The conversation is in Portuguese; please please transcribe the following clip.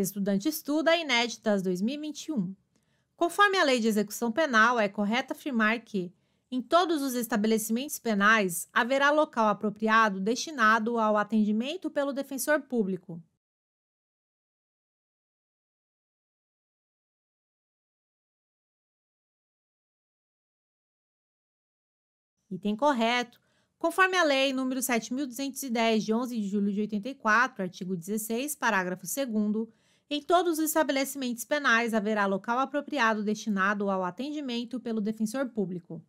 Estudante estuda inéditas 2021. Conforme a Lei de Execução Penal, é correto afirmar que, em todos os estabelecimentos penais, haverá local apropriado destinado ao atendimento pelo defensor público, item correto, conforme a Lei nº 7.210, de 11 de julho de 84, artigo 16, parágrafo 2 em todos os estabelecimentos penais haverá local apropriado destinado ao atendimento pelo defensor público.